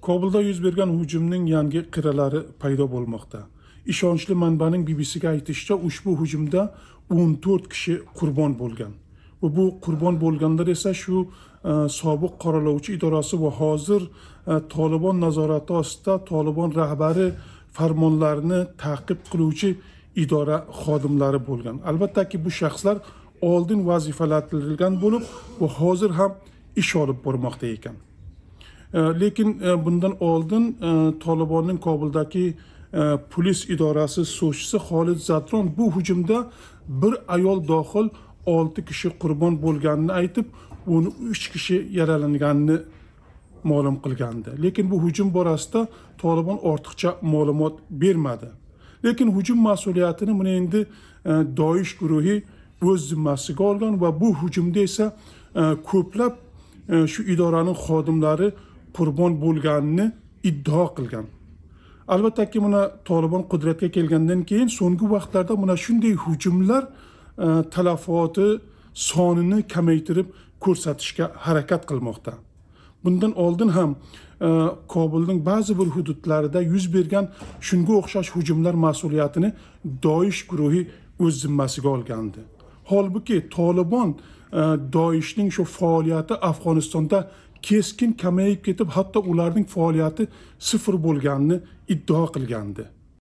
kobulda yuz bergan hujumning yangi qirralari paydo bo'lmoqda ishonchli manbaning bbcga aytishicha ushbu hujumda 14 kishi qurbon bo'lgan va bu qurbon bo'lganlar esa shu e, sobiq qoralovchi idorasi va hozir e, tolibon nazorati ostida tolibon rahbari farmonlarini ta'qib qiluvchi idora xodimlari bo'lgan albattaki bu shaxslar oldin vazifalantirilgan bo'lib va hozir ham ish olib bormoqda ekan E, lekin e, bundan oldin e, tolibonning kobuldagi polis idorasi so'zchisi xolid zatron bu hujumda bir ayol dohil olti kishi qurbon bo'lganini aytib o'n uch kishi yaralanganini ma'lum qilgandi lekin bu hujum borasida tolibon ortiqcha ma'lumot bermadi lekin hujum mas'uliyatini mana endi doish guruhi o'z zimmasiga olgan va bu hujumda esa ko'plab shu idoraning xodimlari qurbon bo'lganini iddao qilgan albattaki mana tolibon qudratga kelgandan keyin so'nggi vaqtlarda mana shunday hujumlar e, talafoti sonini kamaytirib ko'rsatishga harakat qilmoqda bundan oldin ham e, kobulning ba'zi bir hududlarida yuz bergan shunga o'xshash hujumlar mas'uliyatini doish guruhi o'z zimmasiga olgandi holbuki tolibon e, doishning shu faoliyati afg'onistonda keskin kamayib ketib hatto ularning faoliyati sifr bo'lganini iddao qilgandi